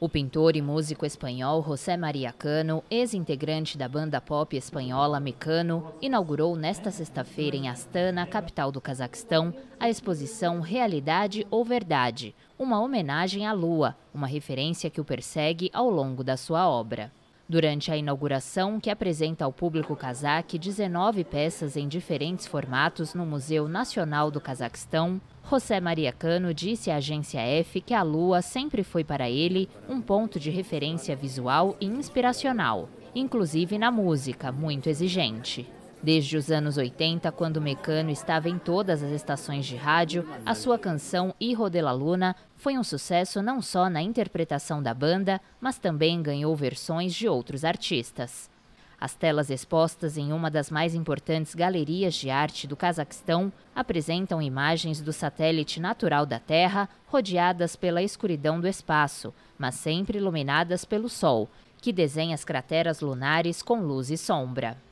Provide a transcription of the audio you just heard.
O pintor e músico espanhol José Maria Cano, ex-integrante da banda pop espanhola Mecano, inaugurou nesta sexta-feira em Astana, capital do Cazaquistão, a exposição Realidade ou Verdade, uma homenagem à Lua, uma referência que o persegue ao longo da sua obra. Durante a inauguração, que apresenta ao público cazaque 19 peças em diferentes formatos no Museu Nacional do Cazaquistão, José Maria Cano disse à agência F que a lua sempre foi para ele um ponto de referência visual e inspiracional, inclusive na música, muito exigente. Desde os anos 80, quando Mecano estava em todas as estações de rádio, a sua canção Hijo de la Luna foi um sucesso não só na interpretação da banda, mas também ganhou versões de outros artistas. As telas expostas em uma das mais importantes galerias de arte do Cazaquistão apresentam imagens do satélite natural da Terra, rodeadas pela escuridão do espaço, mas sempre iluminadas pelo Sol, que desenha as crateras lunares com luz e sombra.